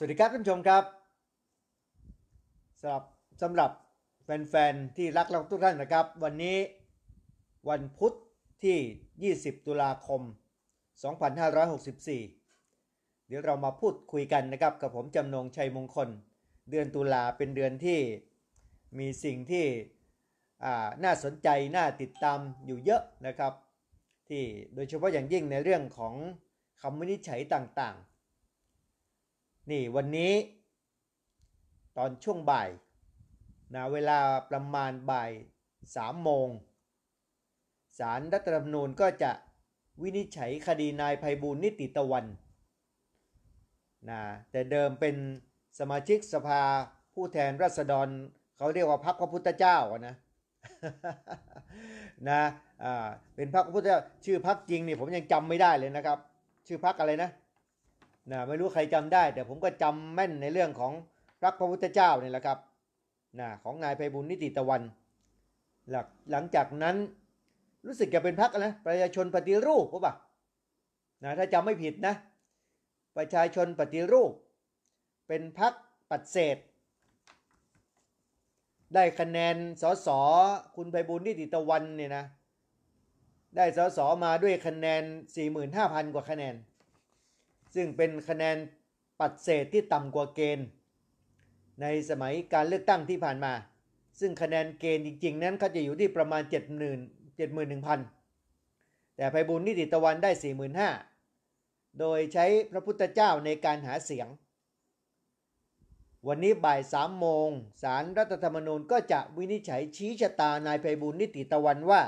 สวัสดีครับท่านผู้ชมครับสำหรับสำหรับแฟนๆ ที่รักเราทุกท่านนะครับ วันนี้วันพุทธที่ 20 ตุลาคม 2564 เดี๋ยวเรามาพูดคุยกันนะครับกับผมจำนงชัยมงคลเดือนตุลาเป็นเดือนที่มีสิ่งที่น่าสนใจน่าติดตามอยู่เยอะนะครับ ที่โดยเฉพาะอย่างยิ่งในเรื่องของคำวินิจฉัยต่างๆนี่ วันนี้ตอนช่วงบ่ายนะเวลาประมาณ บ่ายสามโมง สารรัฐธรรมนูญก็จะวินิจฉัยคดีนายภัยบูลนิติตะวันนะแต่เดิมเป็นสมาชิกสภาผู้แทนราษฎรเขาเรียกว่าพรรคพระพุทธเจ้านะนะอ่าเป็นพรรคพระพุทธเจ้าชื่อพรรคจริงนี่ผมยังจำไม่ได้เลยนะครับ ชื่อพรรคอะไรนะนะไม่รู้ใครจำได้ แต่ผมก็จำแม่นในเรื่องของรักพระพุทธเจ้าเนี่ยแหละครับนะของนายไพบุญนิติตะวันหลังหลังจากนั้นรู้สึกจะเป็นพักนะประชาชนปฏิรูปป่ะนะถ้าจำไม่ผิดนะประชาชนปฏิรูป เป็นพักปัดเศษได้คะแนนสสคุณไพบุญนิติตะวันเนี่ยนะได้สสมาด้วยคะแนน 45,000 กว่าคะแนนซึ่งเป็นคะแนน ปัดเศษที่ต่ำกว่าเกณฑ์ ในสมัยการเลือกตั้งที่ผ่านมา ซึ่งคะแนนเกณฑ์จริงๆนั้นเขาจะอยู่ที่ประมาณ7 0 0 0 71,000 แต่ไพบุญนิติตะวันได้ 45,000 โดยใช้พระพุทธเจ้าในการหาเสียง วันนี้บ่ายสามโมง สารรัฐธรรมนูญ ก็จะวินิจฉัยชี้ชะตานายไพบุญนิติตะวันว่า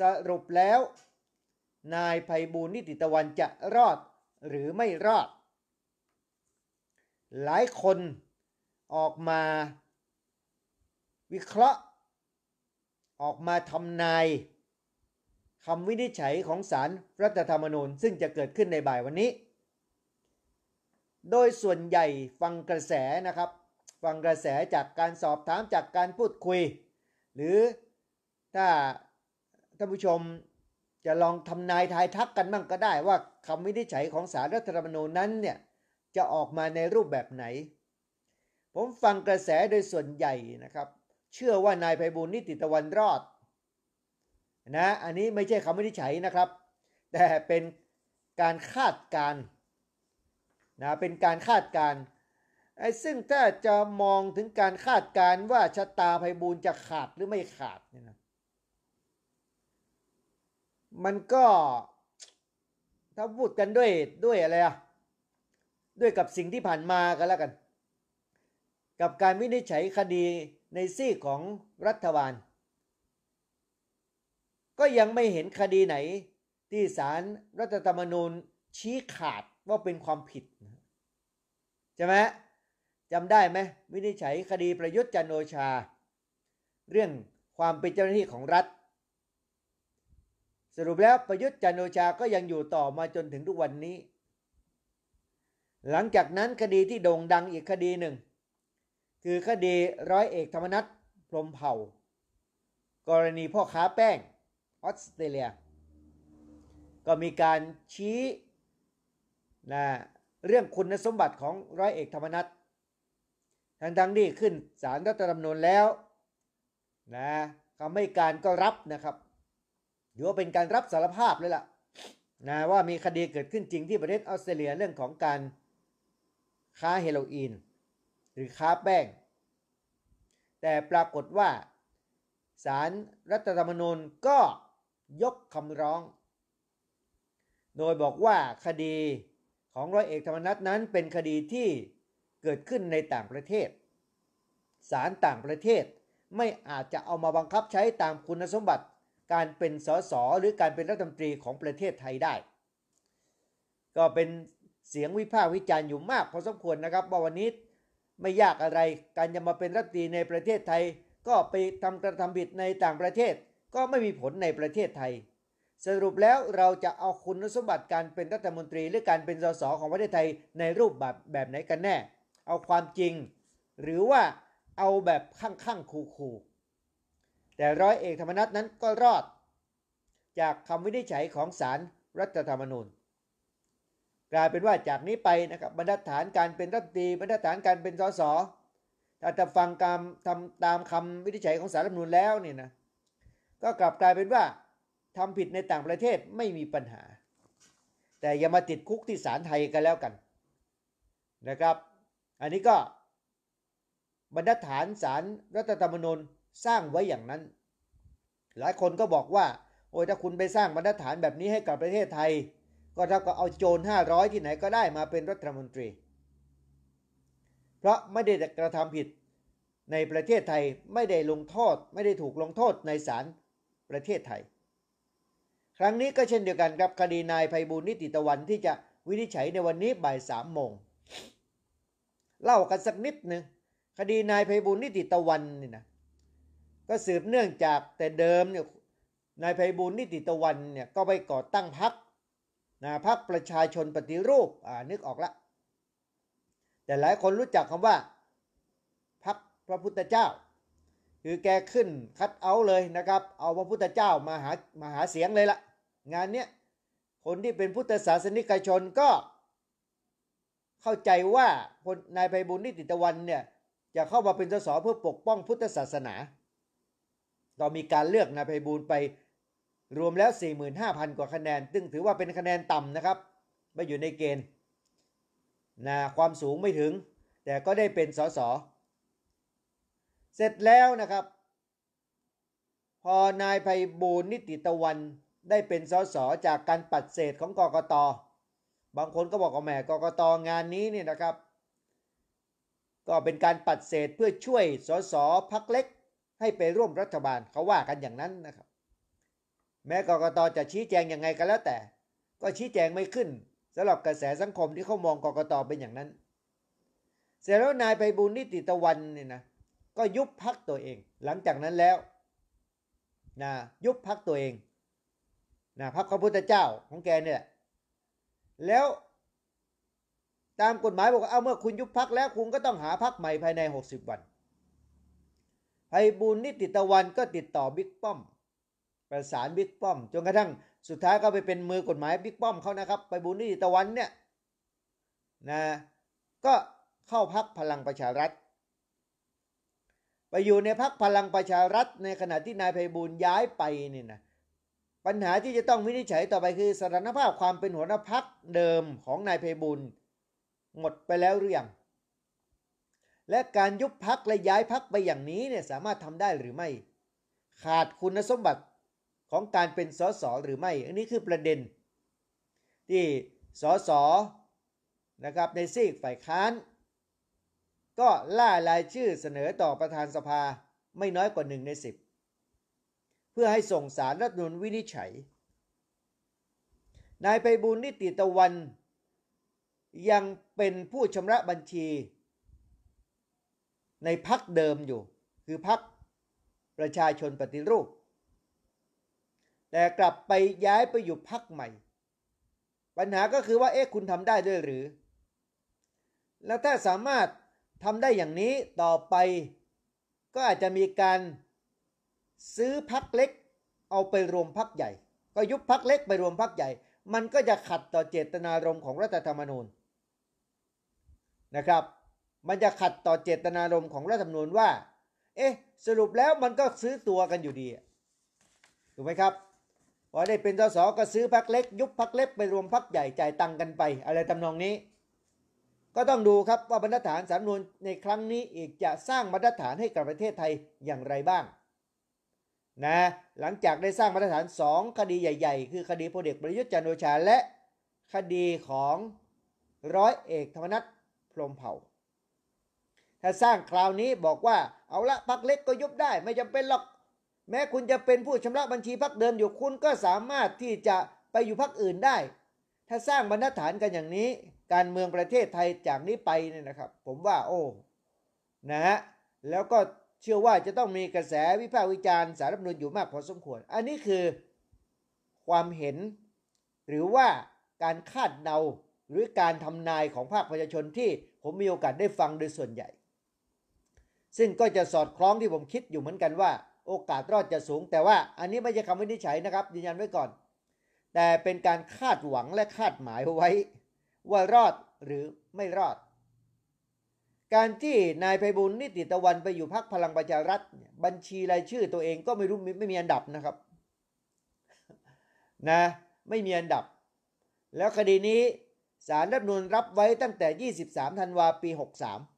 สรุปแล้วนายไพบูลนิติตะวันจะรอดหรือไม่รอด หลายคนออกมาวิเคราะห์ ออกมาทำนายคำวินิจฉัยของศาลรรัฐธรรมนูญ ซึ่งจะเกิดขึ้นในบ่ายวันนี้ โดยส่วนใหญ่ฟังกระแสนะครับ ฟังกระแสจากการสอบถามจากการพูดคุย หรือถ้าท่านผู้ชมจะลองทำนายทายทักกันบ้างก็ได้ว่าคำวินิจฉัยของสารรัฐธรรมนูญนั้นเนี่ย จะออกมาในรูปแบบไหน ผมฟังกระแสโดยส่วนใหญ่นะครับ เชื่อว่านายไพบุญนิติตะวันรอดนะอันนี้ไม่ใช่คำวินิจฉัยนะครับ แต่เป็นการคาดการนะเป็นการคาดการซึ่งถ้าจะมองถึงการคาดการ ว่าชะตาไพบูลจะขาดหรือไม่ขาดเนี่ยนะมันก็ถ้าพูดกันด้วยด้วยอะไรอะด้วยกับสิ่งที่ผ่านมากันแล้วกัน กับการวินิจฉัยคดีในซี่ของรัฐบาล ก็ยังไม่เห็นคดีไหนที่ศาลรรัฐธรรมนูญชี้ขาดว่าเป็นความผิดใช่ไหมจำได้ไหมวินิจฉัยคดีประยุทธ์จันโอชา เรื่องความเป็นเจ้าหน้าที่ของรัฐสรุปแล้วประยุทธ์จันโอชา ก็ยังอยู่ต่อมาจนถึงทุกวันนี้ หลังจากนั้นคดีที่โด่งดังอีกคดีหนึ่ง คือคดีร้อยเอกธรรมนัฐพรมเผ่า กรณีพ่อค้าแป้ง ออสเตรเลียก็มีการชี้นะเรื่องคุณสมบัติของร้อยเอกธรรมนัฐทั้งๆังที่ขึ้นสารรัฐธรรมนูญแล้วนะคำให้การก็รับนะครับถือว่าเป็นการรับสารภาพเลยล่ะนะว่ามีคดีเกิดขึ้นจริงที่ประเทศออสเตรเลียเรื่องของการค้าเฮโรอีนหรือค้าแป้ง แต่ปรากฏว่าสารรัฐธรรมนูญก็ยกคำร้อง โดยบอกว่าคดีของร้อยเอกธรรมนัฐนั้นเป็นคดีที่เกิดขึ้นในต่างประเทศสารต่างประเทศไม่อาจจะเอามาบังคับใช้ตามคุณสมบัติการเป็นสสหรือการเป็นรัฐมนตรีของประเทศไทยได้ ก็เป็นเสียงวิพากษ์วิจารณ์อยู่มาก พอสมควรนะครับว่าวันนี้ไม่ยากอะไรการจะมาเป็นรัฐมนตรีในประเทศไทย ก็ไปทำกระทำผิดในต่างประเทศก็ไม่มีผลในประเทศไทย สรุปแล้วเราจะเอาคุณสมบัติการเป็นรัฐมนตรี หรือการเป็นสส ของประเทศไทยในรูปแบบแบบไหนกันแน่ เอาความจริง หรือว่าเอาแบบข้างๆคู่ๆแต่ร้อยเอกธรรมนัฐนั้นก็รอดจากคำวินิจฉัยของศาลรรัฐธรรมนูญ กลายเป็นว่าจากนี้ไปนะครับบรรทัดฐานการเป็นรัฐมนตรีบรรทัดฐานการเป็นสสถ้าจะฟังคำทำตามคำวินิจฉัยของศาลรัฐธรรมนูญแล้วเนี่ยนะก็กลับกลายเป็นว่าทำผิดในต่างประเทศไม่มีปัญหา แต่อย่ามาติดคุกที่ศาลไทยกันแล้วกันนะครับ อันนี้ก็ บรรทัดฐานศาลรรัฐธรรมนูญสร้างไว้อย่างนั้น หลายคนก็บอกว่า โอ้ยถ้าคุณไปสร้างบรรทัดฐานแบบนี้ให้กับประเทศไทย ก็เท่ากับเอาโจร500 ที่ไหนก็ได้มาเป็นรัฐมนตรี เพราะไม่ได้กระทำผิด ในประเทศไทยไม่ได้ลงโทษ ไม่ได้ถูกลงโทษในศาลประเทศไทย ครั้งนี้ก็เช่นเดียวกันครับคดีนายไพบูลนิติตะวันที่จะวินิจฉัยในวันนี้บ่ายสามโมงเล่ากันสักนิดหนึ่งคดีนายไพบูลนิติตะวันนี่นะก็สืบเนื่องจากแต่เดิมเนี่ยนายไพบูลนิติตะวันเนี่ยก็ไปก่อตั้งพักนะพักประชาชนปฏิรูป อ่า นึกออกละแต่หลายคนรู้จักคำว่าพักพระพุทธเจ้า คือแกขึ้นคัดเอาเลยนะครับ เอาพระพุทธเจ้ามาหามาหาเสียงเลยละงานเนี้ยคนที่เป็นพุทธศาสนิกชนก็เข้าใจว่าคนนายไพบุญนิติตะวันเนี่ยจะเข้ามาเป็นสสเพื่อปกป้องพุทธศาสนาต่อมีการเลือกนายไพบูลไปรวมแล้ว 45,000 กว่าคะแนนซึ่งถือว่าเป็นคะแนนต่ำนะครับไม่อยู่ในเกณฑ์นะความสูงไม่ถึง แต่ก็ได้เป็นสสเสร็จแล้วนะครับ พอนายไพบูลนิติตะวันได้เป็นสสจากการปัดเศษของกกต บางคนก็บอกว่าแหมกกตงานนี้เนี่ยนะครับ ก็เป็นการปัดเศษเพื่อช่วยสสพักเล็กให้ไปร่วมรัฐบาลเขาว่ากันอย่างนั้นนะครับ แม้กรกตจะชี้แจงยังไงก็แล้วแต่ ก็ชี้แจงไม่ขึ้นสำหรับกระแสสังคมที่เขามองกรกตเป็นอย่างนั้น เสร็จแล้วนายไปบุญนิติตะวันเนี่ยนะก็ยุบพักตัวเอง หลังจากนั้นแล้วนะยุบพักตัวเองนะพักพระพุทธเจ้าของแกเนี่ยแล้วตามกฎหมายบอกว่าเอาเมื่อคุณยุบพักแล้วคุณก็ต้องหาพักใหม่ภายใน 60 วันไพบูลนิติตะวันก็ติดต่อบิ๊กป้อม ประสานบิ๊กป้อมจนกระทั่งสุดท้ายก็ไปเป็นมือกฎหมายบิ๊กป้อมเขานะครับไพบูลนิติตะวันเนี่ยนะก็เข้าพักพลังประชารัฐ ไปอยู่ในพักพลังประชารัฐในขณะที่นายไพบูลย้ายไปนี่นะปัญหาที่จะต้องวินิจฉัยต่อไปคือสถานภาพความเป็นหัวหน้าพักเดิมของนายไพบูลหมดไปแล้วหรือยังและการยุบพักและย้ายพักไปอย่างนี้เนี่ยสามารถทำได้หรือไม่ ขาดคุณสมบัติของการเป็นสสหรือไม่ อันนี้คือประเด็น ที่สสนะครับในซีกฝ่ายค้านก็ล่ารายชื่อเสนอต่อประธานสภาไม่น้อยกว่าหนึ่งในสิบเพื่อให้ส่งสารรัฐนุนวินิจฉัย นายไปบุญนิติตะวัน ยังเป็นผู้ชำระบัญชีในพักเดิมอยู่ คือพักประชาชนปฏิรูป แต่กลับไปย้ายไปอยู่พักใหม่ ปัญหาก็คือว่าเอ๊ะคุณทำได้ด้วยหรือ แล้วถ้าสามารถทำได้อย่างนี้ต่อไปก็อาจจะมีการซื้อพักเล็ก เอาไปรวมพักใหญ่ ก็ยุบพักเล็กไปรวมพักใหญ่ มันก็จะขัดต่อเจตนารมณ์ของรัฐธรรมนูญนะครับมันจะขัดต่อเจตนารมณ์ของรัฐธรรมนูญว่า เอ๊ะ สรุปแล้วมันก็ซื้อตัวกันอยู่ดี ถูกไหมครับ พอได้เป็นสสก็ซื้อพักเล็กยุบพักเล็กไปรวมพักใหญ่จ่ายตังกันไปอะไรทำนองนี้ ก็ต้องดูครับว่าบรรทัดฐานสรนวนในครั้งนี้อีกจะสร้างบรรทัดฐานให้กับประเทศไทยอย่างไรบ้าง นะ หลังจากได้สร้างมาตรฐาน 2 คดีใหญ่ๆ คือคดีพลเอกประยุทธ์จันโอชาและ คดีของร้อยเอกธรรมนัฐพรมเผ่าถ้าสร้างคราวนี้บอกว่าเอาละพักเล็กก็ยุบได้ ไม่จำเป็นหรอกแม้คุณจะเป็นผู้ชำระบัญชีพักเดิมอยู่คุณก็สามารถที่จะไปอยู่พักอื่นได้ ถ้าสร้างบรรทัดฐานกันอย่างนี้การเมืองประเทศไทยจากนี้ไปเนี่ยนะครับ ผมว่าโอ้นะฮะแล้วก็เชื่อว่าจะต้องมีกระแสวิพากษ์วิจารณ์สารรัฐมนุลอยู่มากพอสมควร อันนี้คือความเห็นหรือว่าการคาดเดาหรือการทำนายของภาคประชาชนที่ผมมีโอกาสได้ฟังโดยส่วนใหญ่ซึ่งก็จะสอดคล้องที่ผมคิดอยู่เหมือนกันว่า โอกาสรอดจะสูง แต่ว่าอันนี้ไม่ใช่คำวินิจฉัยนะครับยืนยันไว้ก่อน แต่เป็นการคาดหวังและคาดหมายไว้ ว่ารอดหรือไม่รอด การที่นายไพบุญนิติตะวันไปอยู่พักพลังประชารัฐบัญชีรายชื่อตัวเองก็ไม่รู้ไม่มีอันดับนะครับนะไม่มีอันดับ แล้วคดีนี้สารรับนูนรับไว้ตั้งแต่ 23 ธันวาปี 63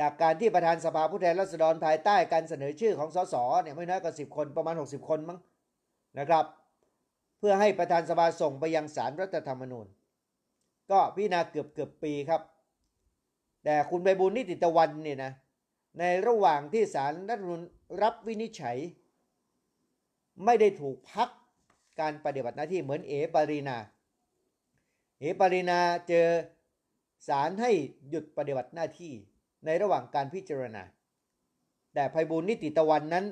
จากการที่ประธานสภาผู้แทนราษฎรภายใต้การเสนอชื่อของสส เนี่ยไม่น้อยกว่าสิคนประมาณ 60 คนมั้งนะครับ เพื่อให้ประธานสภาส่งไปยังสารรัฐธรรมนูญ ก็พิจารณาเกือบเกือบปีครับ แต่คุณใบบุญนิติตะวันเนี่ยนะในระหว่างที่สารรัฐธรรมนูญรับวินิจฉัย ไม่ได้ถูกพักการปฏิบัติหน้าที่เหมือนเอปารีนาเอปารีนาเจอสารให้หยุดปฏิบัติหน้าที่ในระหว่างการพิจารณา แต่ภัยบูลนิติตะวันนั้น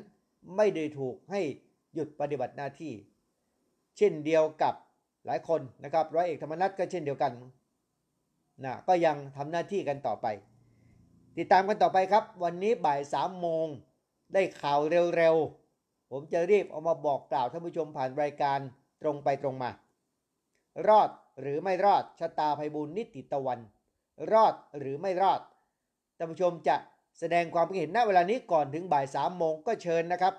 ไม่ได้ถูกให้หยุดปฏิบัติหน้าที่ เช่นเดียวกับหลายคนนะครับ ร้อยเอกธรรมนัฐก็เช่นเดียวกัน นะ ก็ยังทำหน้าที่กันต่อไป ติดตามกันต่อไปครับ วันนี้บ่ายสามโมงได้ข่าวเร็วๆผมจะรีบเอามาบอกกล่าวท่านผู้ชมผ่านรายการตรงไปตรงมา รอดหรือไม่รอด ชะตาภัยบุญนิติตะวัน รอดหรือไม่รอดท่านผู้ชมจะแสดงความคิดเห็นณเวลานี้ก่อนถึงบ่ายสามโมงก็เชิญนะครับ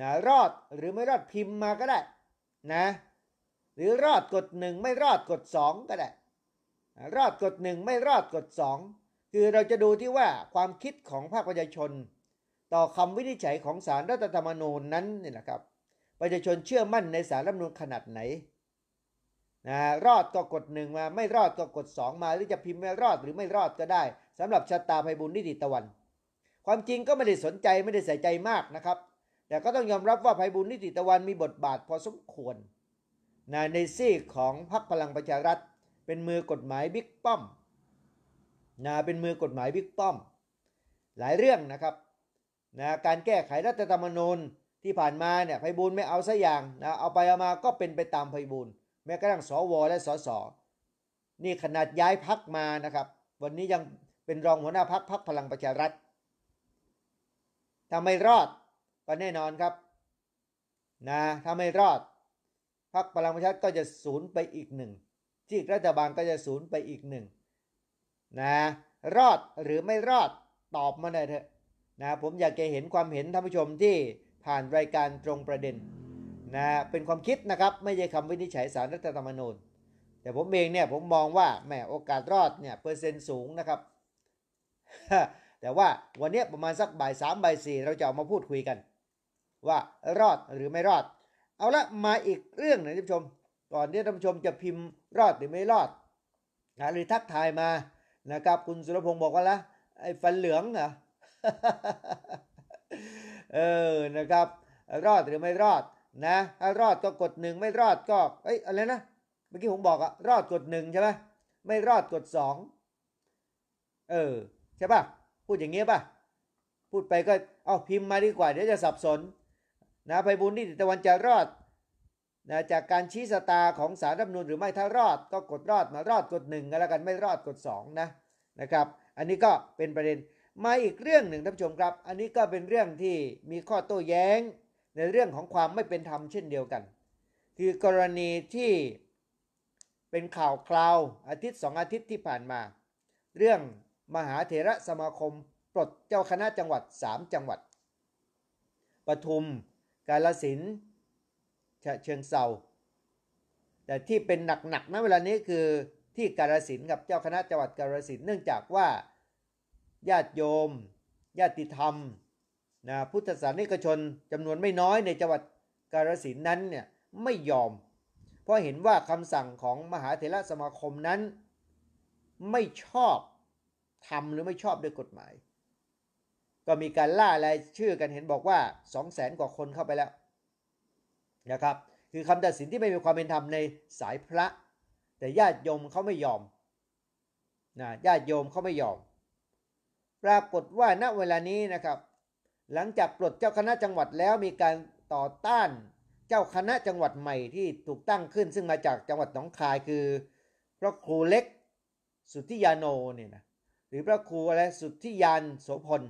นะรอดหรือไม่รอดพิมพ์มาก็ได้นะหรือรอดกดหนึ่งไม่รอดกดสองก็ได้ รอดกดหนึ่งไม่รอดกดสองคือเราจะดูที่ว่าความคิดของภาคประชาชน ต่อคำวินิจฉัยของสารรัฐธรรมนูญนั้นนี่แหละครับประชาชนเชื่อมั่นในสารรัฐธรรมนูญขนาดไหนนะรอดก็กดหนึ่งมาไม่รอดก็กดสองมาหรือจะพิมพ์ไม่รอดหรือไม่รอดก็ได้สำหรับชะตาภัยบุญนิติตะวัน ความจริงก็ไม่ได้สนใจไม่ได้ใส่ใจมากนะครับ แต่ก็ต้องยอมรับว่าภัยบุญนิติตะวันมีบทบาทพอสมควรนในซีกของพรรคพลังประชารัฐ เป็นมือกฎหมายบิ๊กป้อมนะเป็นมือกฎหมายบิ๊กป้อมหลายเรื่องนะครับนะการแก้ไขรัฐธรรมนูญที่ผ่านมาเนี่ยภัยบุญไม่เอาซะอย่างนะเอาไปเอามาก็เป็นไปตามภัยบุญแม้กระทั่งสวและสสนี่ขนาดย้ายพักมานะครับ วันนี้ยังเป็นรองหัวหน้าพักพักพลังประชารัฐ ถ้าไม่รอด ก็แน่นอนครับ นะ ถ้าไม่รอด พักพลังประชารัฐก็จะสูญไปอีกหนึ่ง ที่รัฐบาลก็จะสูญไปอีกหนึ่งนะ รอดหรือไม่รอด ตอบมาหน่อยเถอะนะ ผมอยากจะเห็นความเห็นท่านผู้ชมที่ผ่านรายการตรงประเด็น นะ เป็นความคิดนะครับ ไม่ใช่คำวินิจฉัยสารรัฐธรรมนูญ แต่ผมเองเนี่ย ผมมองว่า แหม โอกาสรอดเนี่ย เปอร์เซ็นต์สูงนะครับแต่ว่าวันนี้ประมาณสักบ่ายสามบ่ายสี่เราจะออกมาพูดคุยกัน ว่ารอดหรือไม่รอด เอาละมาอีกเรื่องหนึ่งท่านผู้ชม ก่อนที่ท่านผู้ชมจะพิมพ์ รอดหรือไม่รอดนหรือทักทายมานะครับ คุณสุรพงศ์บอกว่าละไอ้ฟันเหลืองเหรอเออนะครับ รอดหรือไม่รอด นะถ้ารอดก็กดหนึ่งไม่รอดก็เอ้ยอะไรนะเมื่อกี้ผมบอกอะรอดกดหนึ่งใช่ไหมไม่รอดกดสองเออใช่ป่ะ พูดอย่างเงี้ยป่ะ พูดไปก็เอาพิมพ์มาดีกว่าเดี๋ยวจะสับสนนะภัยบุญนิติตะวันจะรอดนะจากการชี้สตาของสารรัฐมนูนหรือไม่ถ้ารอดก็กดรอดมารอดกดหนึ่งก็แล้วกันไม่รอดกด2นะนะครับอันนี้ก็เป็นประเด็น มาอีกเรื่องหนึ่งท่านผู้ชมครับ อันนี้ก็เป็นเรื่องที่มีข้อโต้แย้งในเรื่องของความไม่เป็นธรรมเช่นเดียวกัน คือกรณีที่เป็นข่าวคราวอาทิตย์สองอาทิตย์ที่ผ่านมา เรื่องมหาเถระสมาคม ปลดเจ้าคณะจังหวัด 3 จังหวัดปทุมกาลสินฉะเชิงเซาแต่ที่เป็นหนักๆนะเวลานี้คือที่กาลสินกับเจ้าคณะจังหวัดกาลสินเนื่องจากว่าญาติโยม ญาติธรรมนะพุทธศาสนิกชนจำนวนไม่น้อยในจังหวัดกาลสินนั้นเนี่ยไม่ยอม เพราะเห็นว่าคำสั่งของมหาเถระสมาคมนั้นไม่ชอบทำหรือไม่ชอบด้วยกฎหมาย ก็มีการล่ารายชื่อกันเห็นบอกว่า2องแสนกว่าคนเข้าไปแล้วนะครับ คือคำตัดสินที่ไม่มีความเป็นธรรมในสายพระ แต่ญาติโยมเขาไม่ยอม นะ ญาติโยมเขาไม่ยอม ปรากฏว่าณเวลานี้นะครับ หลังจากปลดเจ้าคณะจังหวัดแล้วมีการต่อต้านเจ้าคณะจังหวัดใหม่ที่ถูกตั้งขึ้นซึ่งมาจากจังหวัดหนองคายคือพระครูเล็ก สุทธิยาโนเนี่ยนะหรือพระครูอะไรสุทธิยานโสพล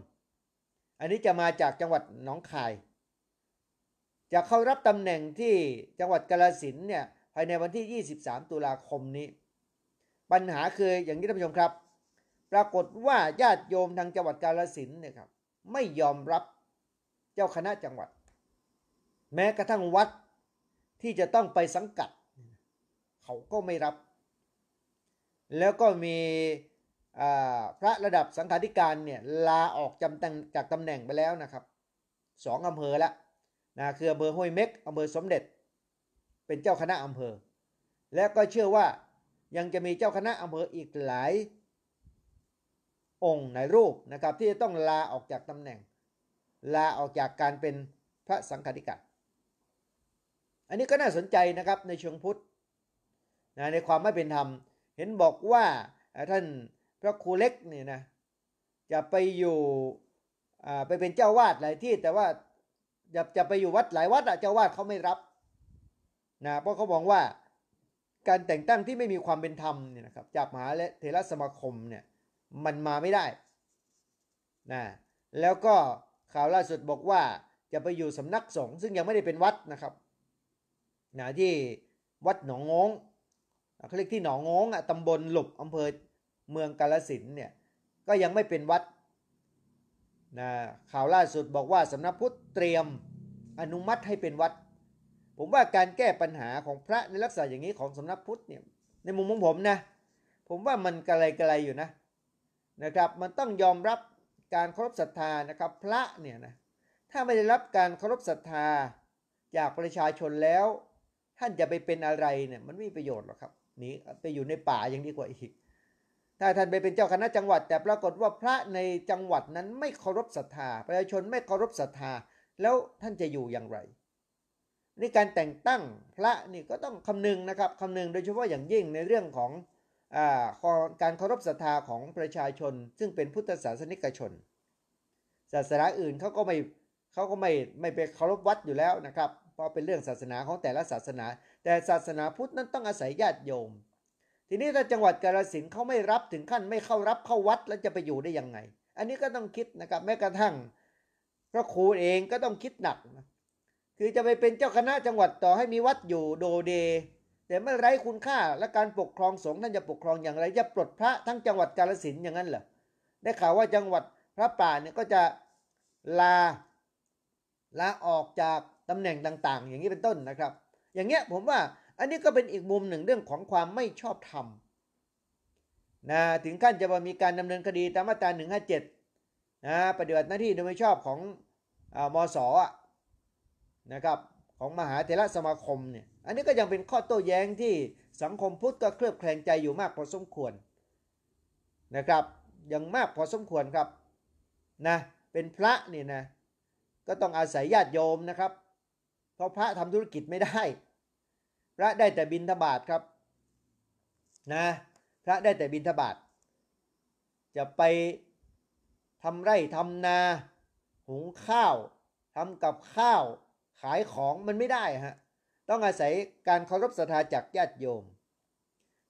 อันนี้จะมาจากจังหวัดหนองคาย จะเข้ารับตำแหน่งที่จังหวัดกาลสินเนี่ยภายในวันที่ 23 ตุลาคมนี้ ปัญหาคืออย่างนี้ท่านผู้ชมครับ ปรากฏว่าญาติโยมทางจังหวัดกาลสินเนี่ยครับไม่ยอมรับเจ้าคณะจังหวัด แม้กระทั่งวัดที่จะต้องไปสังกัด เขาก็ไม่รับ แล้วก็มีพระระดับสังฆาธิการเนี่ยลาออกจำแต่งจากตำแหน่งไปแล้วนะครับสองอำเภอละนะคืออำเภอห้วยเม็กอำเภอสมเด็จ เป็นเจ้าคณะอำเภอ และก็เชื่อว่ายังจะมีเจ้าคณะอำเภออีกหลายองค์ในรูปนะครับที่จะต้องลาออกจากตำแหน่ง ลาออกจากการเป็นพระสังฆาธิการอันนี้ก็น่าสนใจนะครับในเชิงพุทธนะในความไม่เป็นธรรมเห็นบอกว่าท่านพระครูเล็กเนี่ยนะจะไปอยู่ไปเป็นเจ้าวาดหลายที่แต่ว่าจะจะไปอยู่วัดหลายวัดอะเจ้าวาดเขาไม่รับนะเพราะเขาบอกว่าการแต่งตั้งที่ไม่มีความเป็นธรรมเนี่ยนะครับจากมหาเถรสมาคมเนี่ยมันมาไม่ได้นะแล้วก็ข่าวล่าสุดบอกว่าจะไปอยู่สำนักสงฆ์ซึ่งยังไม่ได้เป็นวัดนะครับนะที่วัดหนองงงเขาเรียกที่หนองงงอ่ะตำบลหลบอำเภอเมืองกาลสินเนี่ยก็ยังไม่เป็นวัดนะข่าวล่าสุดบอกว่าสำนักพุทธเตรียมอนุมัติให้เป็นวัด ผมว่าการแก้ปัญหาของพระในลักษณะอย่างนี้ของสำนักพุทธเนี่ยในมุมของผมนะ ผมว่ามันกระไรกระไรอยู่นะ นะครับ มันต้องยอมรับการเคารพศรัทธานะครับ พระเนี่ยนะ ถ้าไม่ได้รับการเคารพศรัทธาจากประชาชนแล้ว ท่านจะไปเป็นอะไรเนี่ยมันไม่มีประโยชน์หรอกครับนี่ไปอยู่ในป่ายังดีกว่าอีกถ้าท่านไปเป็นเจ้าคณะจังหวัดแต่ปรากฏว่าพระในจังหวัดนั้นไม่เคารพศรัทธา ประชาชนไม่เคารพศรัทธาแล้วท่านจะอยู่อย่างไรนี่การแต่งตั้งพระนี่ก็ต้องคำนึงนะครับคำนึงโดยเฉพาะอย่างยิ่งในเรื่องของอการเคารพศรัทธาของประชาชน ซึ่งเป็นพุทธศาสนิกชน ศาสนาอื่นเขาก็ไม่เขาก็ไม่ไม่ไปเคารพวัดอยู่แล้วนะครับ เพราะเป็นเรื่องศาสนาของแต่ละศาสนา แต่ศาสนาพุทธนั้นต้องอาศัยญาติโยมทีนี้ถ้าจังหวัดกาฬสินเขาไม่รับถึงขั้นไม่เข้ารับเข้าวัดแล้วจะไปอยู่ได้ยังไง อันนี้ก็ต้องคิดนะครับแม้กระทั่ง พระครูเองก็ต้องคิดหนักนะคือจะไปเป็นเจ้าคณะจังหวัดต่อให้มีวัดอยู่โดเดแต่ไม่ไร้คุณค่า และการปกครองสงฆ์ท่านจะปกครองอย่างไร จะปลดพระทั้งจังหวัดกาฬสินอย่างนั้นเหรอได้ข่าวว่าจังหวัดพระป่าเนี่ยก็จะลาลาออกจากตำแหน่งต่าง ๆ อย่างนี้เป็นต้นนะครับ อย่างเงี้ยผมว่าอันนี้ก็เป็นอีกมุมหนึ่งเรื่องของความไม่ชอบธรรมนะถึงขั้นจะมีการดำเนินคดีตามมาตรา157นะปฏิบัติหน้าที่โดยไม่ชอบของอมอนะครับของมหาเถรสมาคมเนี่ยอันนี้ก็ยังเป็นข้อโต้แย้งที่สังคมพุทธก็เคลือบแคลงใจอยู่มากพอสมควรนะครับยังมากพอสมควรครับนะเป็นพระนี่นะก็ต้องอาศัยญาติโยมนะครับเพราะพระทำธุรกิจไม่ได้พระได้แต่บินทบาทครับนะพระได้แต่บินทบาทจะไปทำไร่ทำนาหุงข้าวทำกับข้าวขายของมันไม่ได้ฮะต้องอาศัยการเคารพศรัทธาจากญาติโยม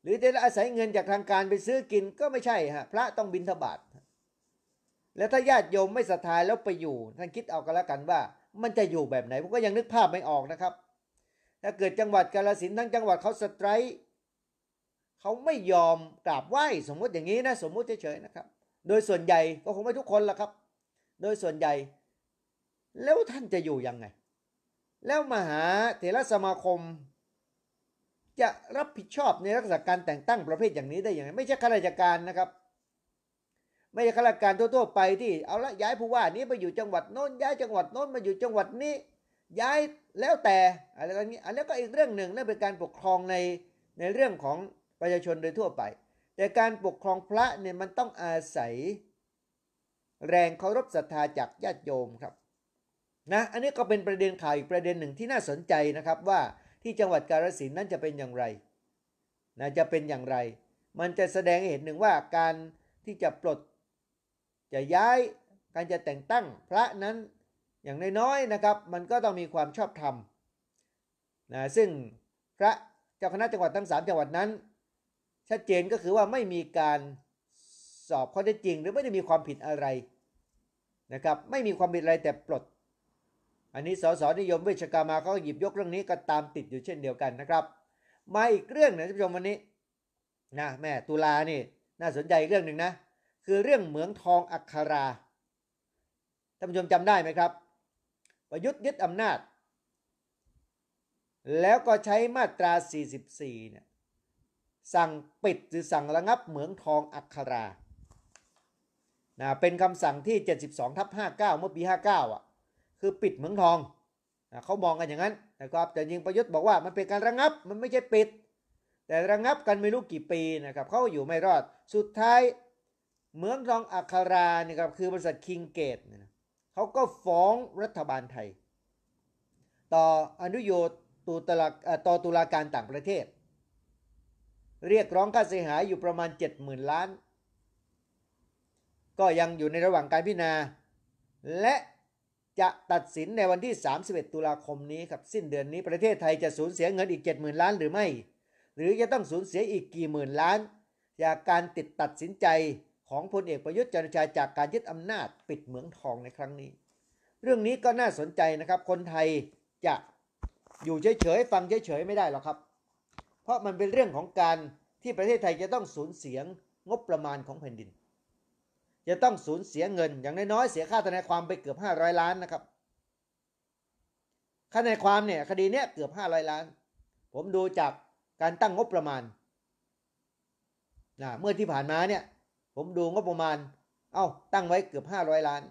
หรือจะอาศัยเงินจากทางการไปซื้อกินก็ไม่ใช่ฮะพระต้องบินทบาทแล้วถ้าญาติโยมไม่ศรัทธาแล้วไปอยู่ ท่านคิดเอากันแล้วกันว่ามันจะอยู่แบบไหนผมก็ยังนึกภาพไม่ออกนะครับถ้าเกิดจังหวัดกาลสินทั้งจังหวัดเขาสไตร์เขาไม่ยอมกราบไหว้สมมุติอย่างนี้นะ สมมุติเฉยๆนะครับ โดยส่วนใหญ่ก็คงไม่ทุกคนละครับ โดยส่วนใหญ่ แล้วท่านจะอยู่ยังไง แล้วมหาเถรสมาคม จะรับผิดชอบในลักษณะการแต่งตั้งประเภทอย่างนี้ได้ยังไงไม่ใช่ข้าราชการนะครับ ไม่ใช่ข้าราชการทั่วๆไป ที่เอาละย้ายผู้ว่านี้ไปอยู่จังหวัดโน้น ย้ายจังหวัดโน้นมาอยู่จังหวัดนี้ย้ายแล้วแต่อะไรแบบนี้อันนี้ก็อีกเรื่องหนึ่งนั่นเป็นการปกครองในในเรื่องของประชาชนโดยทั่วไป แต่การปกครองพระเนี่ยมันต้องอาศัย แรงเคารพศรัทธาจากญาติโยมครับนะอันนี้ก็เป็นประเด็นข่าวอีกประเด็นหนึ่งที่น่าสนใจนะครับว่าที่จังหวัดกาฬสินธุ์นั้นจะเป็นอย่างไรนะจะเป็นอย่างไร มันจะแสดงให้เห็นหนึ่งว่าการที่จะปลดจะย้าย การจะแต่งตั้งพระนั้นอย่างน้อยๆนะครับมันก็ต้องมีความชอบธรรมนะซึ่งพระเจ้าคณะจังหวัดทั้ง3จังหวัดนั้น ชัดเจนก็คือว่าไม่มีการสอบข้อเท็จจริง หรือไม่ได้มีความผิดอะไรนะครับ ไม่มีความผิดอะไรแต่ปลด อันนี้สสนิยมเวชกามาเขาหยิบยกเรื่องนี้ก็ตามติดอยู่เช่นเดียวกันนะครับมาอีกเรื่องนะท่านผู้ชมวันนี้นะแม่ตุลานี่น่าสนใจเรื่องหนึ่งนะ คือเรื่องเหมืองทองอัคราท่านผู้ชมจำได้ไหมครับประยุทธ์ยึดอำนาจแล้วก็ใช้มาตรา 44เนี่ยสั่งปิดหรือสั่งระงับเหมืองทองอัครานะเป็นคำสั่งที่ 72ทับ59เมื่อปี 59อ่ะคือปิดเหมืองทองนะเขามองกันอย่างนั้นนะครับแต่ยิงประยุทธ์บอกว่ามันเป็นการระงับมันไม่ใช่ปิด แต่ระงับกันไม่รู้กี่ปีนะครับเขาอยู่ไม่รอดสุดท้ายเหมืองทองอัคราเนี่ยครับคือบริษัทคิงเกตนะเขาก็ฟ้องรัฐบาลไทย ต่ออนุโยตุตลาต่อตุลาการต่างประเทศ เรียกร้องค่าเสียหายอยู่ประมาณ 70,000 ล้าน ก็ยังอยู่ในระหว่างการพิจารณา และจะตัดสินในวันที่ 31 ตุลาคมนี้ครับสิ้นเดือนนี้ประเทศไทยจะสูญเสียเงินอีก 70,000ล้านหรือไม่ หรือจะต้องสูญเสียอีกกี่หมื่นล้านจากการติดตัดสินใจของพลเอกประยุทธ์จันทร์ชาจากการยึดอำนาจปิดเหมืองทองในครั้งนี้ เรื่องนี้ก็น่าสนใจนะครับ คนไทยจะอยู่เฉยๆฟังเฉยๆไม่ได้หรอกครับ เพราะมันเป็นเรื่องของการที่ประเทศไทยจะต้องสูญเสียงบประมาณของแผ่นดิน จะต้องสูญเสียเงินอย่างน้อยๆเสียค่าทนายความไปเกือบ500 ล้านนะครับค่าทนายความเนี่ยคดีเนี้ยเกือบ500 ล้านผมดูจากการตั้งงบประมาณนะเมื่อที่ผ่านมาเนี่ยผมดูงบประมาณ เอา้า ตั้งไว้เกือบ 500 ล้าน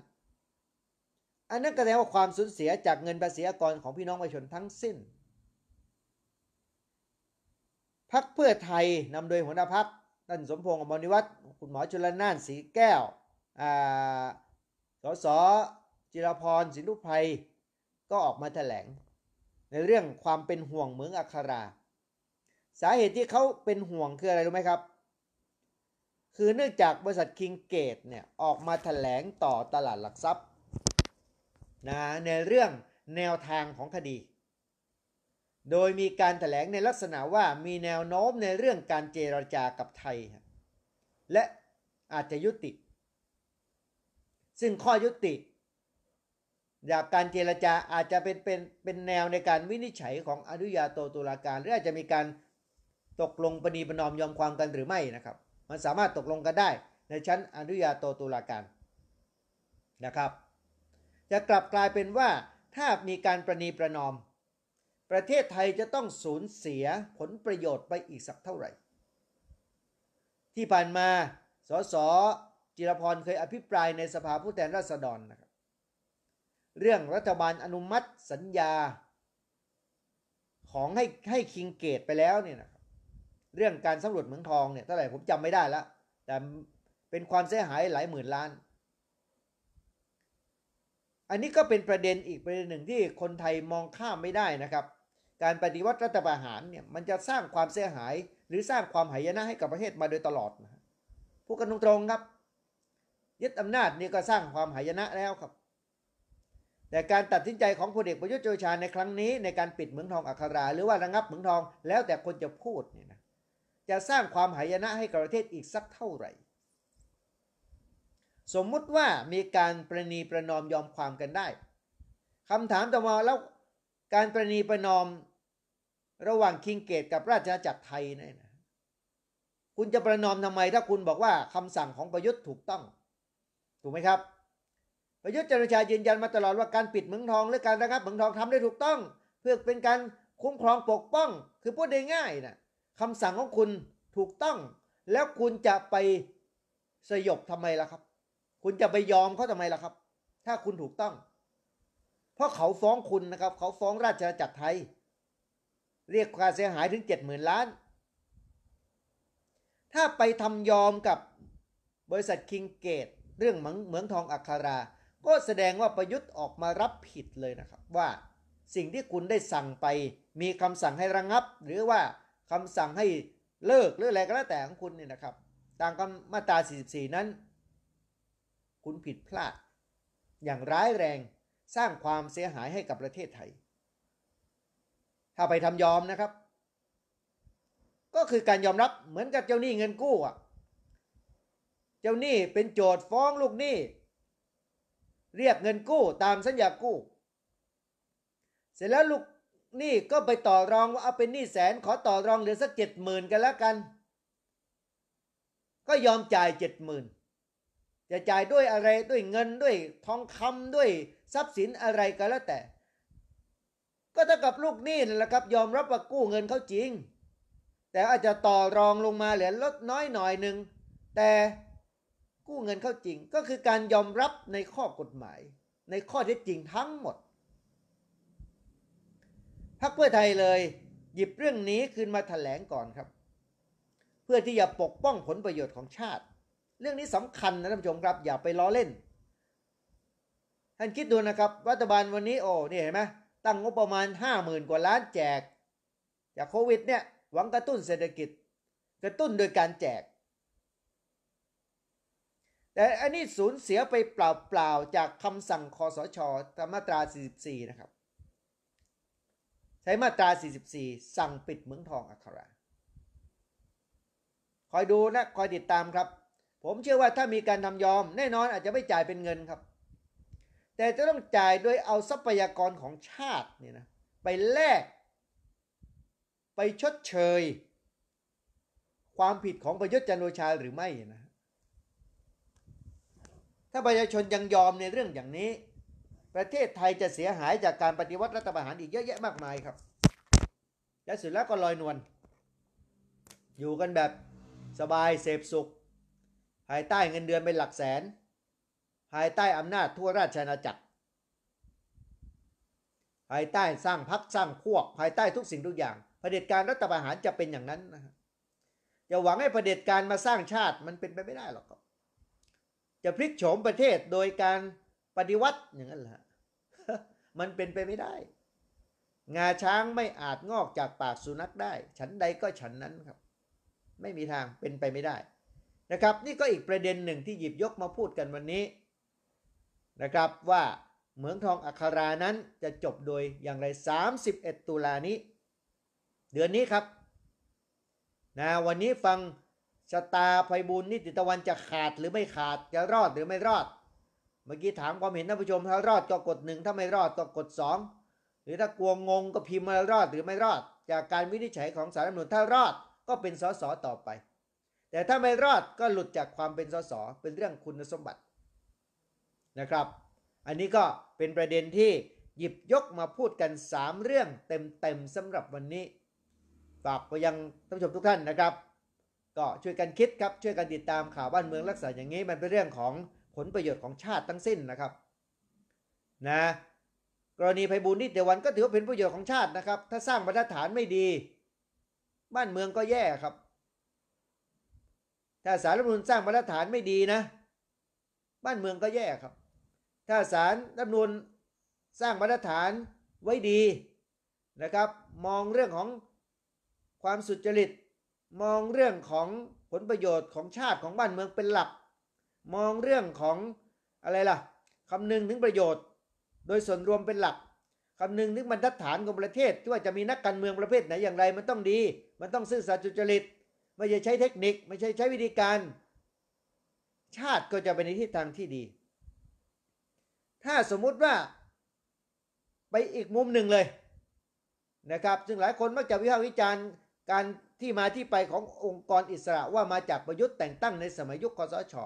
อันนั้นก็แสดงว่าความสูญเสียจากเงินภาษีอกรของพี่น้องประชาชนทั้งสิ้น พักเพื่อไทยนำโดยหัวหน้าพักท่านสมพงษ์อมรนิวัฒน์คุณหมอชลน่านสีแก้วสสจิรพรสินทุภัย ก็ออกมาแถลง ในเรื่องความเป็นห่วงเมืองอัครา สาเหตุที่เขาเป็นห่วงคืออะไรรู้ไหมครับคือเนื่องจากบริษัทคิงเกตเนี่ย ออกมาถแถลงต่อตลาดหลักทรัพย์นะในเรื่องแนวทางของคดีโดยมีการถแถลงในลักษณะว่ามีแนวโน้มในเรื่องการเจรจากับไทยและอาจจะยุติซึ่งข้อยุติจากการเจรจาอาจจะเป็นเป็นเป็นแนวในการวินิจฉัยของอนุญาโตตุลาการ หรืออาจจะมีการตกลงปณีประนอมยอมความกันหรือไม่นะครับมันสามารถตกลงกันได้ในชั้นอนุญาโตตุลาการนะครับ จะกลับกลายเป็นว่าถ้ามีการประนีประนอม ประเทศไทยจะต้องสูญเสียผลประโยชน์ไปอีกสักเท่าไหร่ ที่ผ่านมาสสจิรพรเคยอภิปรายในสภาผู้แทนราษฎรนะครับเรื่องรัฐบาลอนุมัติสัญญา ของให้ให้คิงเกตไปแล้วเนี่ยนะครับเรื่องการสำรวจเหมืองทองเนี่ยเท่าไหร่ผมจำไม่ได้ละแต่เป็นความเสียหายหลายหมื่นล้าน อันนี้ก็เป็นประเด็นอีกประเด็นหนึ่งที่คนไทยมองข้ามไม่ได้นะครับ การปฏิวัติรัฐประหารเนี่ยมันจะสร้างความเสียหายหรือสร้างความหายนะให้กับประเทศมาโดยตลอดนะพูดกันตรงๆครับ ยึดอำนาจนี่ก็สร้างความหายนะแล้วครับ แต่การตัดสินใจของพลเอกประยุทธ์โจชาในครั้งนี้ในการปิดเหมืองทองอัครา หรือว่าระงับเหมืองทอง แล้วแต่คนจะพูดเนี่ยนะจะสร้างความหายนะให้กับประเทศอีกสักเท่าไหร่ สมมุติว่ามีการประนีประนอมยอมความกันได้ คำถามต่อมาแล้วการประนีประนอมระหว่างคิงเกตกับราชอาณาจักรไทยนนี่นะคุณจะประนอมทำไมถ้าคุณบอกว่าคำสั่งของประยุทธ์ถูกต้อง ถูกไหมครับ ประยุทธ์จันทชายืนยันมาตลอดว่าการปิดเมืองทองหรือการระงับเมืองทองทำได้ถูกต้อง เพื่อเป็นการคุ้มครองปกป้อง คือพูดได้ง่ายนะคำสั่งของคุณถูกต้อง แล้วคุณจะไปสยบทำไมล่ะครับ คุณจะไปยอมเขาทำไมล่ะครับ ถ้าคุณถูกต้อง เพราะเขาฟ้องคุณนะครับ เขาฟ้องราชอาณาจักรไทย เรียกค่าเสียหายถึงเจ็ดหมื่นล้าน ถ้าไปทำยอมกับบริษัทคิงเกตเรื่องเหมืองทองอัคารา ก็แสดงว่าประยุทธ์ออกมารับผิดเลยนะครับ ว่าสิ่งที่คุณได้สั่งไปมีคำสั่งให้ระงงับ หรือว่าคำสั่งให้เลิกหรืออะไรก็แล้วแต่ของคุณเนี่ยนะครับ ตามมาตรา 44 นั้น คุณผิดพลาด อย่างร้ายแรงสร้างความเสียหายให้กับประเทศไทย ถ้าไปทำยอมนะครับ ก็คือการยอมรับเหมือนกับเจ้าหนี้เงินกู้อ่ะเจ้าหนี้เป็นโจทย์ฟ้องลูกหนี้ เรียกเงินกู้ตามสัญญากู้ เสร็จแล้วลูกนี่ ก็ไปต่อรองว่า เอา เป็นหนี้ แสน ขอต่อรองเหลือสักเจ็ดหมื่นกันแล้วกัน ก็ยอมจ่ายเจ็ดหมื่นจะจ่ายด้วยอะไรด้วยเงินด้วยทองคำด้วยทรัพย์สินอะไรก็แล้วแต่ ก็เท่ากับลูกหนี้นั่นแหละครับยอมรับว่ากู้เงินเขาจริง แต่อาจจะต่อรองลงมาเหลือลดน้อยหน่อยหนึ่งแต่กู้เงินเขาจริงก็คือการยอมรับในข้อกฎหมาย ในข้อเท็จจริงทั้งหมดพรรคเพื่อไทยเลยหยิบเรื่องนี้ขึ้นมาถแถลงก่อนครับ เพื่อที่จะปกป้องผลประโยชน์ของชาติ เรื่องนี้สำคัญนะท่านผู้ชมครับอย่าไปล้อเล่น ท่านคิดดูนะครับรัฐบาลวันนี้โอ้ นี่เห็นไหมตั้งงบประมาณ 5 0,000 กว่าล้านแจก จากโควิด เนี่ย หวังกระตุ้นเศรษฐกิจ กระตุ้นโดยการแจกแต่อันนี้สูญเสียไปเปล่าๆจากคำสั่งคอสชตามมาตรา 44 นะครับช้มาตรา 44 สั่งปิดเมืองทองอัครา คอยดูนะ คอยติดตามครับ ผมเชื่อว่าถ้ามีการทำยอม แน่นอนอาจจะไม่จ่ายเป็นเงินครับ แต่จะต้องจ่ายโดยเอาทรัพยากรของชาติเนี่ยนะไปแลกไปชดเชย ความผิดของประยุทธ์จันโอชาหรือไม่นะ ถ้าประชาชนยังยอมในเรื่องอย่างนี้ประเทศไทยจะเสียหายจากการปฏิวัติรัฐประหารอีกเยอะแยะมากมายครับและสุดแล้วก็ลอยนวลอยู่กันแบบสบายเสพสุข ภายใต้เงินเดือนเป็นหลักแสน ภายใต้อำนาจทั่วราชอาณาจักร ภายใต้สร้างพักสร้างพวกภายใต้ทุกสิ่งทุกอย่างเผด็จการรัฐประหารจะเป็นอย่างนั้นนะฮะจะหวังให้เผด็จการมาสร้างชาติมันเป็นไปไม่ได้หรอกครับจะพลิกโฉมประเทศโดยการปฏิวัติอย่างนั้นแหละมันเป็นไปไม่ได้งาช้างไม่อาจงอกจากปากสุนัขได้ ฉันใดก็ฉันนั้นครับ ไม่มีทางเป็นไปไม่ได้ นะครับ นี่ก็อีกประเด็นหนึ่งที่หยิบยกมาพูดกันวันนี้ นะครับว่าเหมืองทองอัครานั้นจะจบโดยอย่างไร31ตุลานี้ เดือนนี้ครับนะวันนี้ฟังชะตาภัยบุญนิติตะวันจะขาดหรือไม่ขาดจะรอดหรือไม่รอดมื่อกี้ถามความเห็นท่านผู้ชมถ้ารอดก็กดหนึ่งถ้าไม่รอดก็กดสองหรือถ้ากลัวงงก็พิมพ์มารอด หรือไม่รอด จากการวินิจฉัยของสารรัฐมนุนถ้ารอด ก็เป็นสสต่อไป แต่ถ้าไม่รอดก็หลุดจากความเป็นสสเป็นเรื่องคุณสมบัตินะครับ อันนี้ก็เป็นประเด็นที่หยิบยกมาพูดกัน3เรื่องเต็มๆสำหรับวันนี้ฝากไปยังท่านผู้ชมทุกท่านนะครับ ก็ช่วยกันคิดครับช่วยกันติดตามข่าวบ้านเมืองลักษณะอย่างนี้มันเป็นเรื่องของลประโยชน์ของชาติทั้งสิ้นนะครับนะกรณีภัยบูญนิตดวันก็ถือว่าเป็นประโยชน์ของชาตินะครับ ถ้าสร้างบรรทัดฐานไม่ดี บ้านเมืองก็แย่ครับ ถ้าสารรัฐมนูลสร้างบรรทัดฐานไม่ดีนะ บ้านเมืองก็แย่ครับ ถ้าสารรัฐมนูลสร้างบรรทัดฐานไว้ดีนะครับ มองเรื่องของความสุจริต มองเรื่องของผลประโยชน์ของชาติของบ้านเมืองเป็นหลักมองเรื่องของอะไรล่ะ คำนึงถึงประโยชน์ โดยส่วนรวมเป็นหลัก คำนึงถึงบรรทัดฐานของประเทศ ที่ว่าจะมีนักการเมืองประเภท ไหนอย่างไรมันต้องดี มันต้องซื่อสัตย์จุริต ไม่ใช่ใช้เทคนิค ไม่ใช่ใช้วิธีการ ชาติก็จะไปในทิศทางที่ดี ถ้าสมมุติว่าไปอีกมุมหนึ่งเลย นะครับ ซึ่งหลายคนมักจะวิพากษ์วิจารณ์การที่มาที่ไปขององค์กรอิสระ ว่ามาจากประยุทธ์แต่งตั้งในสมัยยุคคอสชอ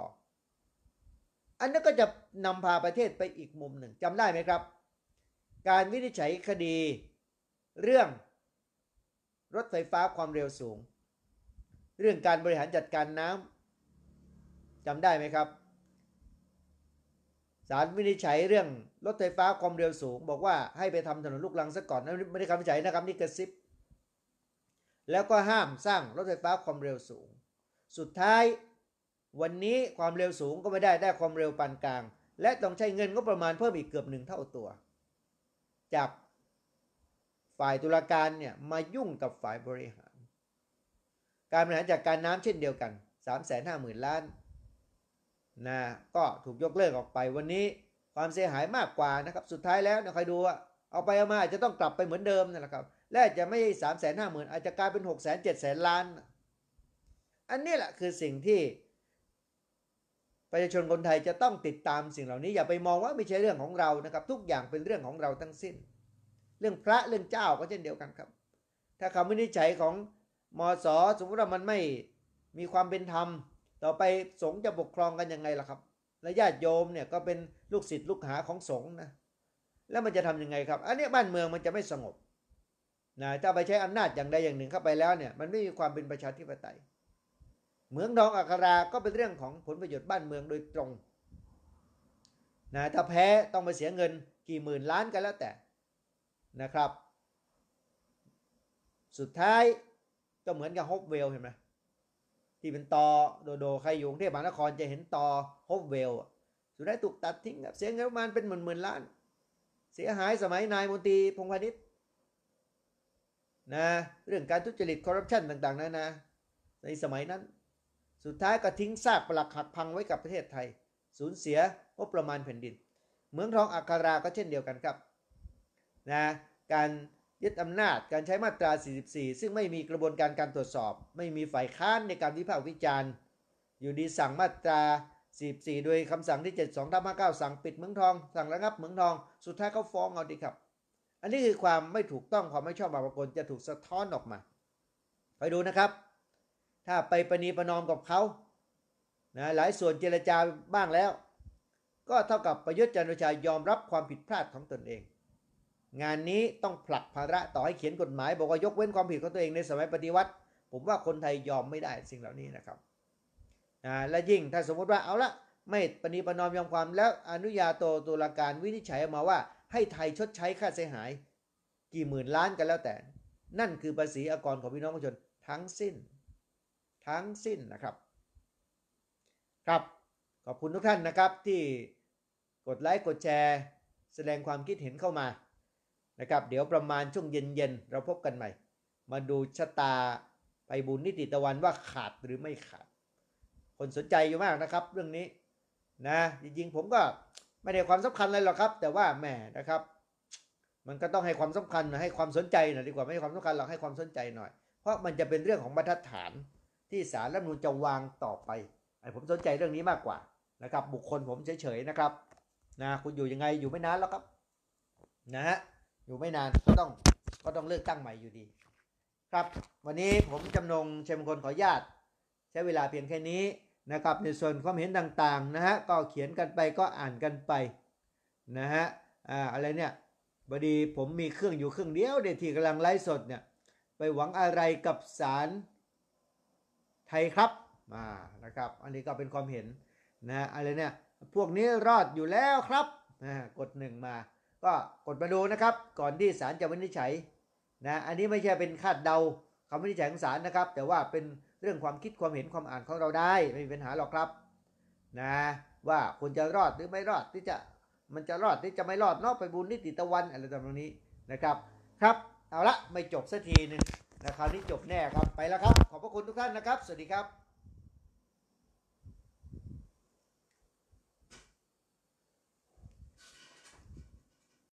อันนั้นก็จะนำพาประเทศไปอีกมุมหนึ่งจำได้ไหมครับ การวินิจฉัยคดี เรื่อง รถไฟฟ้าความเร็วสูง เรื่องการบริหารจัดการน้ำจำได้ไหมครับ ศาลวินิจฉัยเรื่องรถไฟฟ้าความเร็วสูง บอกว่าให้ไปทำถนนลูกรังซะก่อนนไม่ได้คำวินิจฉัยนะครับนี่กระซิบแล้วก็ห้ามสร้างรถไฟฟ้าความเร็วสูง สุดท้ายวันนี้ความเร็วสูงก็ไม่ได้ได้ความเร็วปานกลาง และต้องใช้เงินก็ประมาณเพิ่มอีกเกือบหนึ่งเท่าตัว จากฝ่ายตุลาการเนี่ย มายุ่งกับฝ่ายบริหาร การบริหารจัดการน้ำเช่นเดียวกัน 3 5 0 0 0 0 ล้าน นะ ก็ถูกยกเลิกออกไปวันนี้ความเสียหายมากกว่านะครับ สุดท้ายแล้วนะใครดูว่าเอาไปเอามาอาจจะต้องกลับไปเหมือนเดิมนั่นแหละครับและจะไม่สามแสนห้าหมื่นอาจจะกลายเป็นหกแสนเจ็ดแสนล้าน อันนี้แหละคือสิ่งที่ประชาชนคนไทยจะต้องติดตามสิ่งเหล่านี้อย่าไปมองว่าไม่ใช่เรื่องของเรานะครับทุกอย่างเป็นเรื่องของเราทั้งสิ้น เรื่องพระเรื่องเจ้าก็เช่นเดียวกันครับ ถ้าคำวินิจฉัยของมศสมมติว่ามันไม่มีความเป็นธรรม ต่อไปสงฆ์จะปกครองกันยังไงล่ะครับ และญาติโยมเนี่ยก็เป็นลูกศิษย์ลูกหาของสงฆ์นะแล้วมันจะทํำยังไงครับ อันนี้บ้านเมืองมันจะไม่สงบนะถ้าไปใช้อำนาจอย่างใดอย่างหนึ่งเข้าไปแล้วเนี่ยมันไม่มีความเป็นประชาธิปไตยเหมืองทองอัครา ก็เป็นเรื่องของผลประโยชน์บ้านเมืองโดยตรง นะ ถ้าแพ้ต้องไปเสียเงินกี่หมื่นล้านกันแล้วแต่ นะครับ สุดท้ายก็เหมือนกับฮอบเวลเห็นไหมที่เป็นตอโดโดใครอยู่กรุงเทพมหานครจะเห็นตอฮอบเวล สุดท้ายถูกตัดทิ้งเสียเงินประมาณเป็นหมื่นหมื่นล้าน เสียหายสมัยนายมนตรีพงพาณิชย์นะ เรื่องการทุจริตคอร์รัปชันต่างๆนะนะ ในสมัยนั้นสุดท้ายก็ทิ้งซากปลักหักพังไว้กับประเทศไทยสูญเสียงบประมาณแผ่นดิน เมืองทองอัคาราก็เช่นเดียวกันครับนะการยึดอำนาจการใช้มาตรา 44 ซึ่งไม่มีกระบวนการการตรวจสอบ ไม่มีฝ่ายค้านในการวิพากษ์วิจารณ์อยู่ดีสั่งมาตรา 44โดยคำสั่งที่ 72ทับ59 สั่งปิดเมืองทอง สั่งระงับเมืองทองสุดท้ายเขาฟ้องเอาดีครับ อันนี้คือความไม่ถูกต้องความไม่ชอบมาพากลจะถูกสะท้อนออกมา ไปดูนะครับถ้าไปประนีประนอมกับเขานะหลายส่วนเจรจาบ้างแล้วก็เท่ากับประยุทธ์จันทร์โอชา ยอมรับความผิดพลาดของตนเอง งานนี้ต้องผลักภาระต่อให้เขียนกฎหมาย บอกว่ายกเว้นความผิดของตัวเอง ในสมัยปฏิวัติ ผมว่าคนไทยยอมไม่ได้สิ่งเหล่านี้นะครับนะและยิ่งถ้าสมมติว่าเอาละไม่ปณีประนอมยอมความแล้วอนุญาโตตุลาการวินิจฉัยออกมาว่า ให้ไทยชดใช้ค่าเสียหาย กี่หมื่นล้านกันแล้วแต่ นั่นคือภาษีอากรของพี่น้องประชาชนทั้งสิ้นทั้งสิ้นนะครับ ครับ ขอบคุณทุกท่านนะครับที่กดไลค์กดแชร์แสดงความคิดเห็นเข้ามานะครับ เดี๋ยวประมาณช่วงเย็นๆ เราพบกันใหม่ มาดูชะตาไปบุญนิติตะวันว่าขาดหรือไม่ขาด คนสนใจอยู่มากนะครับ เรื่องนี้นะจริงๆ ผมก็ไม่ได้ความสำคัญเลยหรอกครับ แต่ว่าแหมนะครับ มันก็ต้องให้ความสำคัญให้ความสนใจหน่อยดีกว่าไม่ให้ความสำคัญเราให้ความสนใจหน่อย เพราะมันจะเป็นเรื่องของบรรทัดฐานที่สารรัฐมนูลจะวางต่อไปไอ้ผมสนใจเรื่องนี้มากกว่านะครับบุคคลผม เฉยๆนะครับนะคุณอยู่ยังไงอยู่ไม่นานแล้วครับนะฮะอยู่ไม่นานก็ต้องก็ต้องเลือกตั้งใหม่อยู่ดีครับวันนี้ผมจำนงเชมคนขอญาตใช้เวลาเพียงแค่นี้นะครับในส่วนความเห็นต่างๆนะฮะก็เขียนกันไปก็อ่านกันไปนะฮะอ่าอะไรเนี่ยบดีผมมีเครื่องอยู่เครื่องเดียวเดี๋ยวที่กำลังไลฟ์สดเนี่ยไปหวังอะไรกับสารทยครับมานะครับ อันนี้ก็เป็นความเห็นนะอะไรเนี่ยพวกนี้รอดอยู่แล้วครับนะกดหนึ่งมา ก็กดมาดูนะครับ ก่อนที่ศาลจะวินิจฉัยนะ อันนี้ไม่ใช่เป็นคาดเดาคำวินิจฉัยของศาลนะครับ แต่ว่าเป็นเรื่องความคิดความเห็นความอ่านของเราได้ไม่มีปัญหาหรอกครับ นะ ว่าคนจะรอดหรือไม่รอดที่จะ มันจะรอดที่จะไม่รอดนอกไปบุญนิติตะวันอะไรต่างนี้นะครับ ครับ เอาละ ไม่จบสักทีหนึ่งนะคราวนี้จบแน่ครับไปแล้วครับ ขอบพระคุณทุกท่านนะครับ สวัสดีครับ